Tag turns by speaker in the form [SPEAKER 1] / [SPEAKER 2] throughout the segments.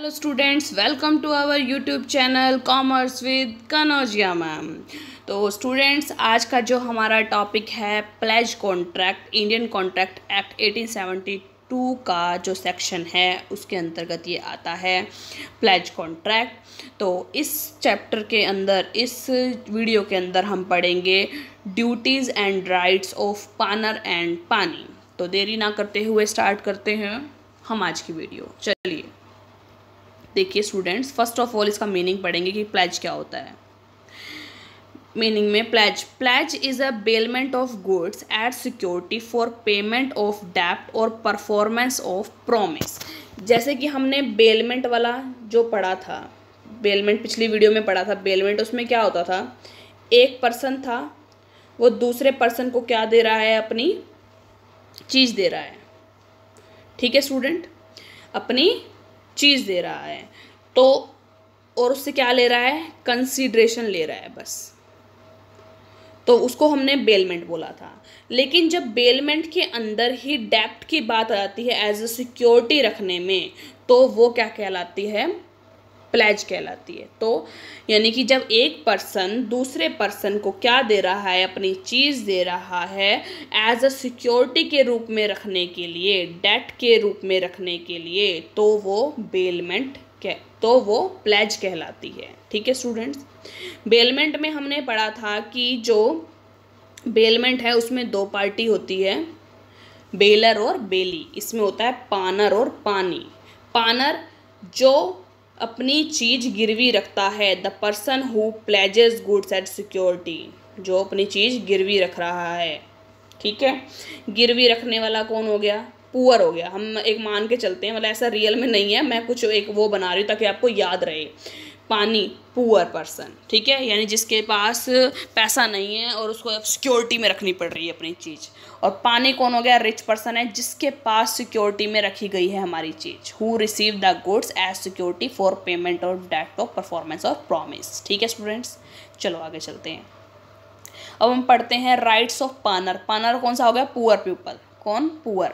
[SPEAKER 1] hello students welcome to our YouTube channel commerce with Kanaujia ma'am तो students आज का जो हमारा टॉपिक है pledge contract Indian contract act 1872 का जो सेक्शन है उसके अंतर्गत ये आता है प्लेज कॉन्ट्रैक्ट तो इस चैप्टर के अंदर इस वीडियो के अंदर हम पढ़ेंगे duties and rights of pawnor and pawnee तो देरी ना करते हुए स्टार्ट करते हैं हम आज की वीडियो चलिए देखिए स्टूडेंट्स फर्स्ट ऑफ ऑल इसका मीनिंग पढ़ेंगे कि प्लेज क्या होता है मीनिंग में pledge pledge is a bailment of goods at security for payment of डेप्ट और परफॉर्मेंस ऑफ प्रोमिस जैसे कि हमने बेलमेंट वाला जो पढ़ा था बेलमेंट पिछली वीडियो में पढ़ा था बेलमेंट उसमें क्या होता था एक पर्सन था वो दूसरे पर्सन को क्या दे रहा है अपनी चीज़ दे रहा है ठीक है स्टूडेंट अपनी चीज़ दे रहा है तो और उससे क्या ले रहा है कंसीडरेशन ले रहा है बस तो उसको हमने बेलमेंट बोला था लेकिन जब बेलमेंट के अंदर ही डेप्ट की बात आ जाती है एज ए सिक्योरिटी रखने में तो वो क्या कहलाती है प्लेज कहलाती है तो यानी कि जब एक पर्सन दूसरे पर्सन को क्या दे रहा है अपनी चीज़ दे रहा है एज अ सिक्योरिटी के रूप में रखने के लिए डेट के रूप में रखने के लिए तो वो बेलमेंट कह तो वो प्लेज कहलाती है ठीक है स्टूडेंट्स बेलमेंट में हमने पढ़ा था कि जो बेलमेंट है उसमें दो पार्टी होती है बेलर और बेली इसमें होता है पानर और पानी पानर जो अपनी चीज़ गिरवी रखता है the person who pledges goods at security जो अपनी चीज़ गिरवी रख रहा है ठीक है गिरवी रखने वाला कौन हो गया पुअर हो गया हम एक मान के चलते हैं मतलब ऐसा रियल में नहीं है मैं कुछ एक वो बना रही हूँ ताकि आपको याद रहे पानी पुअर पर्सन ठीक है यानी जिसके पास पैसा नहीं है और उसको अब सिक्योरिटी में रखनी पड़ रही है अपनी चीज़ और पानी कौन हो गया रिच पर्सन है जिसके पास सिक्योरिटी में रखी गई है हमारी चीज़ who receive the goods as security for payment or debt of performance or promise ठीक है स्टूडेंट्स चलो आगे चलते हैं अब हम पढ़ते हैं राइट्स ऑफ पानर पानर कौन सा हो गया पुअर पीपल कौन पुअर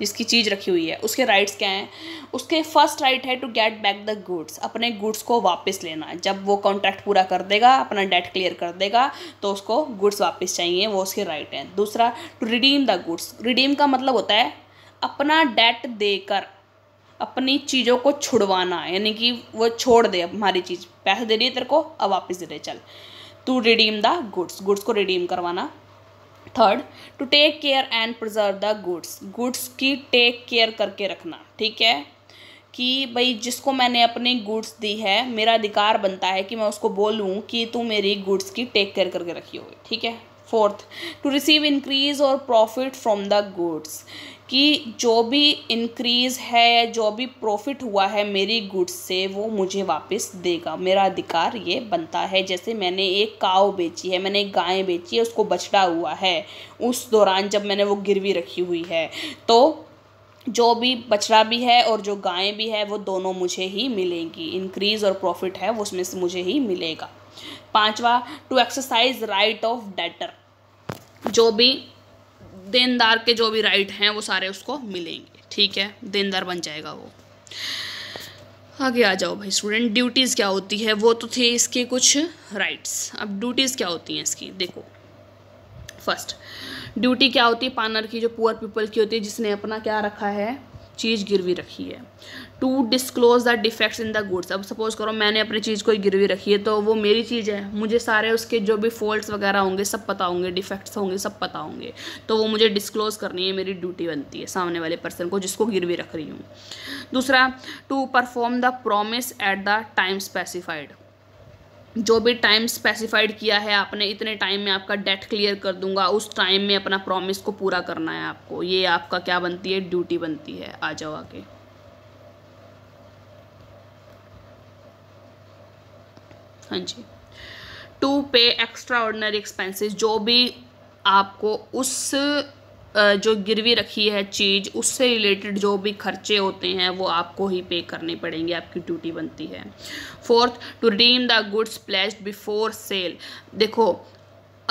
[SPEAKER 1] जिसकी चीज़ रखी हुई है उसके राइट्स क्या हैं उसके फर्स्ट राइट है to get back the goods अपने गुड्स को वापस लेना जब वो कॉन्ट्रैक्ट पूरा कर देगा अपना डेट क्लियर कर देगा तो उसको गुड्स वापस चाहिए वो उसके राइट हैं दूसरा to redeem the goods redeem का मतलब होता है अपना डेट देकर अपनी चीज़ों को छुड़वाना यानी कि वो छोड़ दे हमारी चीज़ पैसे दे रही है तेरे को अब वापस दे रहे चल to redeem the goods goods को रिडीम करवाना third to take care and preserve the goods goods की टेक केयर करके रखना ठीक है कि भाई जिसको मैंने अपने गुड्स दी है मेरा अधिकार बनता है कि मैं उसको बोलूँ कि तू मेरी गुड्स की टेक केयर करके रखी होगी ठीक है fourth to receive increase or profit from the goods कि जो भी इंक्रीज़ है जो भी प्रॉफिट हुआ है मेरी गुड्स से वो मुझे वापस देगा मेरा अधिकार ये बनता है जैसे मैंने एक काव बेची है मैंने एक गाय बेची है उसको बछड़ा हुआ है उस दौरान जब मैंने वो गिरवी रखी हुई है तो जो भी बछड़ा भी है और जो गाय भी है वो दोनों मुझे ही मिलेंगी इंक्रीज़ और प्रॉफिट है वो उसमें से मुझे ही मिलेगा पांचवा to exercise right of debtor जो भी देनदार के जो भी राइट हैं वो सारे उसको मिलेंगे ठीक है देनदार बन जाएगा वो आगे आ जाओ भाई स्टूडेंट ड्यूटीज़ क्या होती है वो तो थे इसके कुछ राइट्स अब ड्यूटीज़ क्या होती हैं इसकी देखो फर्स्ट ड्यूटी क्या होती है पानर की जो पुअर पीपल की होती है जिसने अपना क्या रखा है चीज़ गिरवी रखी है to disclose the defects in the goods अब सपोज करो मैंने अपनी चीज़ कोई गिरवी रखी है तो वो मेरी चीज़ है मुझे सारे उसके जो भी फॉल्ट्स वगैरह होंगे सब पता होंगे डिफेक्ट्स होंगे सब पता होंगे तो वो मुझे डिस्क्लोज करनी है मेरी ड्यूटी बनती है सामने वाले पर्सन को जिसको गिरवी रख रही हूँ दूसरा to perform the promise at the time specified जो भी टाइम स्पेसिफाइड किया है आपने इतने टाइम में आपका डेट क्लियर कर दूंगा उस टाइम में अपना प्रॉमिस को पूरा करना है आपको ये आपका क्या बनती है ड्यूटी बनती है आ जाओ आके हाँ जी to pay extraordinary expenses जो भी आपको उस जो गिरवी रखी है चीज़ उससे रिलेटेड जो भी खर्चे होते हैं वो आपको ही पे करने पड़ेंगे आपकी ड्यूटी बनती है fourth to redeem the goods placed before sale देखो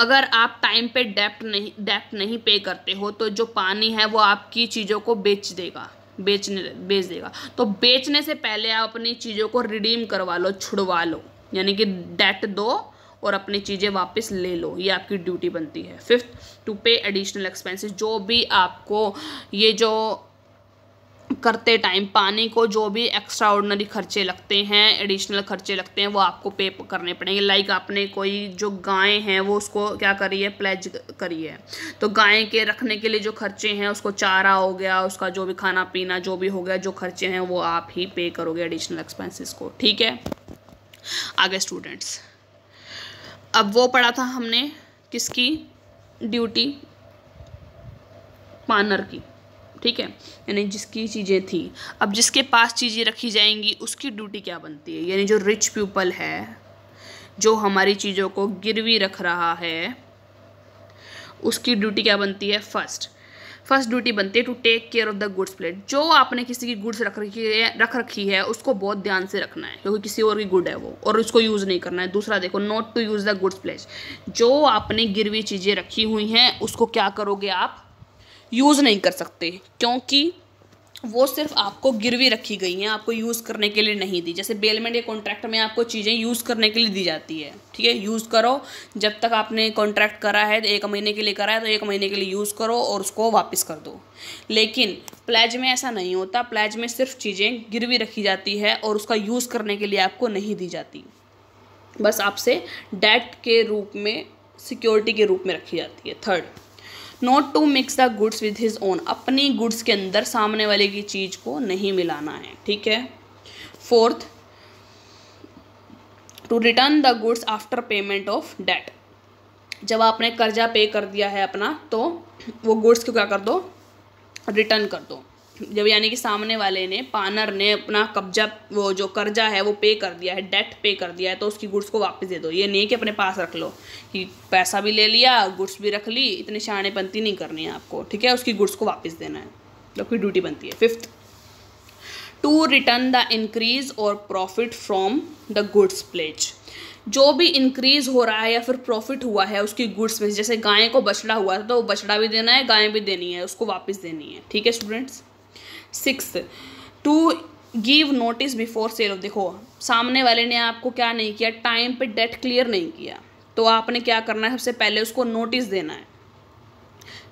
[SPEAKER 1] अगर आप टाइम पे डेप्ट नहीं डेप्ट नहीं पे करते हो तो जो पानी है वो आपकी चीज़ों को बेच देगा बेचने बेच देगा तो बेचने से पहले आप अपनी चीज़ों को रिडीम करवा लो छुड़वा लो यानी कि डेट दो और अपनी चीज़ें वापस ले लो ये आपकी ड्यूटी बनती है fifth to pay additional expenses जो भी आपको ये जो करते टाइम पानी को जो भी एक्स्ट्रा ऑर्डनरी खर्चे लगते हैं एडिशनल खर्चे लगते हैं वो आपको पे करने पड़ेंगे लाइक आपने कोई जो गाय हैं वो उसको क्या करी है प्लेज करी है तो गाय के रखने के लिए जो खर्चे हैं उसको चारा हो गया उसका जो भी खाना पीना जो भी हो गया जो खर्चे हैं वो आप ही पे करोगे एडिशनल एक्सपेंसिस को ठीक है आगे स्टूडेंट्स अब वो पढ़ा था हमने किसकी ड्यूटी पानर की ठीक है यानी जिसकी चीज़ें थी अब जिसके पास चीज़ें रखी जाएंगी उसकी ड्यूटी क्या बनती है यानी जो रिच पीपल है जो हमारी चीज़ों को गिरवी रख रहा है उसकी ड्यूटी क्या बनती है फर्स्ट फर्स्ट ड्यूटी बनती है to take care of the goods pledged जो आपने किसी की गुड्स रख रखी है रख रखी है उसको बहुत ध्यान से रखना है क्योंकि किसी और की गुड है वो और उसको यूज़ नहीं करना है दूसरा देखो not to use the goods pledged जो आपने गिरवी चीज़ें रखी हुई हैं उसको क्या करोगे आप यूज़ नहीं कर सकते क्योंकि वो सिर्फ आपको गिरवी रखी गई हैं आपको यूज़ करने के लिए नहीं दी जैसे बेलमेंट या कॉन्ट्रैक्ट में आपको चीज़ें यूज़ करने के लिए दी जाती है ठीक है यूज़ करो जब तक आपने कॉन्ट्रैक्ट करा है तो एक महीने के लिए करा है तो एक महीने के लिए यूज़ करो और उसको वापस कर दो लेकिन प्लेज में ऐसा नहीं होता प्लेज में सिर्फ चीज़ें गिरवी रखी जाती है और उसका यूज़ करने के लिए आपको नहीं दी जाती बस आपसे डेट के रूप में सिक्योरिटी के रूप में रखी जाती है third not to mix the goods with his own अपनी गुड्स के अंदर सामने वाले की चीज़ को नहीं मिलाना है ठीक है fourth to return the goods after payment of debt जब आपने कर्जा पे कर दिया है अपना तो वो गुड्स को क्या कर दो रिटर्न कर दो जब यानी कि सामने वाले ने पानर ने अपना कब्जा वो जो कर्जा है वो पे कर दिया है डेट पे कर दिया है तो उसकी गुड्स को वापस दे दो ये नहीं कि अपने पास रख लो कि पैसा भी ले लिया गुड्स भी रख ली इतनी शानेपंती नहीं करनी है आपको ठीक है उसकी गुड्स को वापस देना है तो ड्यूटी बनती है fifth to return the increase or profit from the goods pledge जो भी इंक्रीज हो रहा है या फिर प्रॉफिट हुआ है उसकी गुड्स में जैसे गाय को बछड़ा हुआ है तो बछड़ा भी देना है गाय भी देनी है उसको वापस देनी है ठीक है students six to give notice before sale of देखो सामने वाले ने आपको क्या नहीं किया टाइम पे डेट क्लियर नहीं किया तो आपने क्या करना है सबसे पहले उसको नोटिस देना है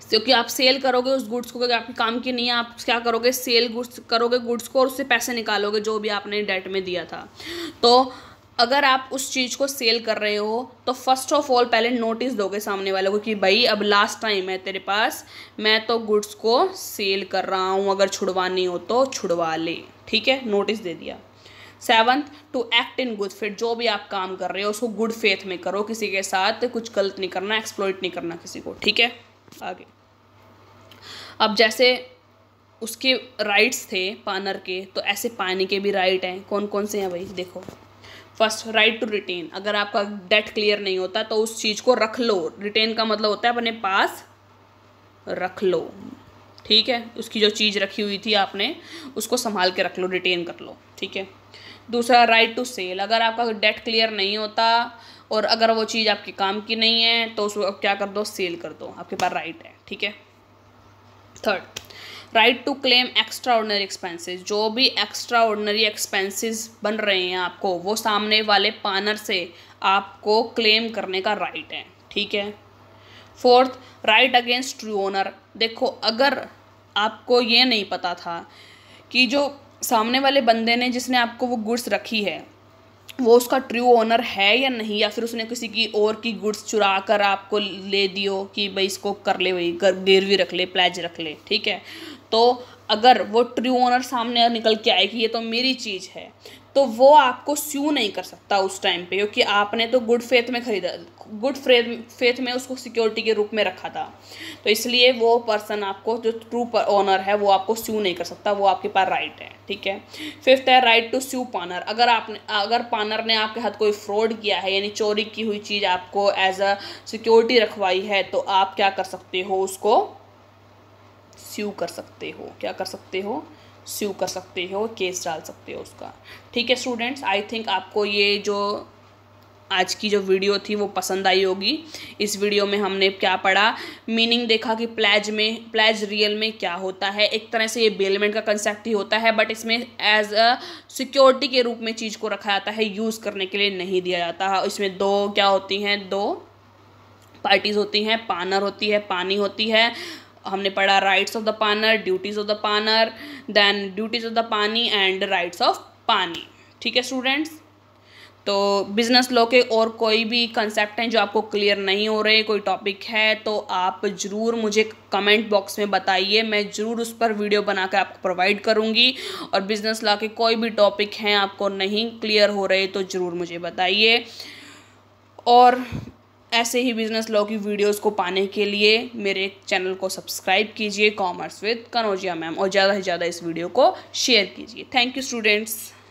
[SPEAKER 1] क्योंकि आप सेल करोगे उस गुड्स को क्योंकि आपके काम की नहीं है आप क्या करोगे सेल गुड्स करोगे गुड्स को और उससे पैसे निकालोगे जो भी आपने डेट में दिया था तो अगर आप उस चीज़ को सेल कर रहे हो तो फर्स्ट ऑफ ऑल पहले नोटिस दोगे सामने वाले को कि भाई अब लास्ट टाइम है तेरे पास मैं तो गुड्स को सेल कर रहा हूँ अगर छुड़वानी हो तो छुड़वा ले ठीक है नोटिस दे दिया seventh to act in good faith जो भी आप काम कर रहे हो उसको गुड फेथ में करो किसी के साथ कुछ गलत नहीं करना एक्सप्लोइट नहीं करना किसी को ठीक है आगे अब जैसे उसके राइट्स थे पानर के तो ऐसे पानी के भी राइट हैं कौन कौन से हैं भाई देखो फर्स्ट राइट टू रिटेन अगर आपका डेट क्लियर नहीं होता तो उस चीज़ को रख लो रिटेन का मतलब होता है अपने पास रख लो ठीक है उसकी जो चीज़ रखी हुई थी आपने उसको संभाल के रख लो रिटेन कर लो ठीक है दूसरा राइट टू सेल अगर आपका डेट क्लियर नहीं होता और अगर वो चीज़ आपके काम की नहीं है तो उसको क्या कर दो सेल कर दो आपके पास राइट है ठीक है third right to claim extraordinary expenses जो भी एक्स्ट्रा ऑर्डनरी एक्सपेंसिस बन रहे हैं आपको वो सामने वाले पानर से आपको क्लेम करने का राइट है ठीक है fourth right against true owner देखो अगर आपको ये नहीं पता था कि जो सामने वाले बंदे ने जिसने आपको वो गुड्स रखी है वो उसका ट्रू ओनर है या नहीं या फिर उसने किसी की और की गुड्स चुरा कर आपको ले दियो कि भाई इसको कर ले वही गिरवी रख ले प्लेज रख ले ठीक है तो अगर वो ट्रू ओनर सामने निकल के आए कि ये तो मेरी चीज़ है तो वो आपको स्यू नहीं कर सकता उस टाइम पे क्योंकि आपने तो गुड फेथ में खरीदा गुड फेथ में उसको सिक्योरिटी के रूप में रखा था तो इसलिए वो पर्सन आपको जो ट्रू ओनर है वो आपको स्यू नहीं कर सकता वो आपके पास राइट है ठीक है फिफ्थ है राइट टू स्यू पानर अगर आपने अगर पानर ने आपके हाथ कोई फ्रॉड किया है यानी चोरी की हुई चीज़ आपको एज अ सिक्योरिटी रखवाई है तो आप क्या कर सकते हो उसको स्यू कर सकते हो क्या कर सकते हो स्यू कर सकते हो केस डाल सकते हो उसका ठीक है स्टूडेंट्स आई थिंक आपको ये जो आज की जो वीडियो थी वो पसंद आई होगी इस वीडियो में हमने क्या पढ़ा मीनिंग देखा कि प्लेज में प्लेज रियल में क्या होता है एक तरह से ये बेलमेंट का कंसेप्ट ही होता है बट इसमें एज अ सिक्योरिटी के रूप में चीज़ को रखा जाता है यूज़ करने के लिए नहीं दिया जाता है इसमें दो क्या होती हैं दो पार्टीज़ होती हैं पानर होती है पानी होती है हमने पढ़ा rights of the pawnor duties of the pawnor then duties of the pawnee and rights of pawnee ठीक है स्टूडेंट्स तो बिज़नेस लॉ के और कोई भी कंसेप्ट हैं जो आपको क्लियर नहीं हो रहे कोई टॉपिक है तो आप ज़रूर मुझे कमेंट बॉक्स में बताइए मैं ज़रूर उस पर वीडियो बनाकर आपको प्रोवाइड करूँगी और बिज़नेस लॉ के कोई भी टॉपिक हैं आपको नहीं क्लियर हो रहे तो ज़रूर मुझे बताइए और ऐसे ही बिजनेस लॉ की वीडियोस को पाने के लिए मेरे चैनल को सब्सक्राइब कीजिए कॉमर्स विद कनौजिया मैम और ज़्यादा से ज़्यादा इस वीडियो को शेयर कीजिए थैंक यू स्टूडेंट्स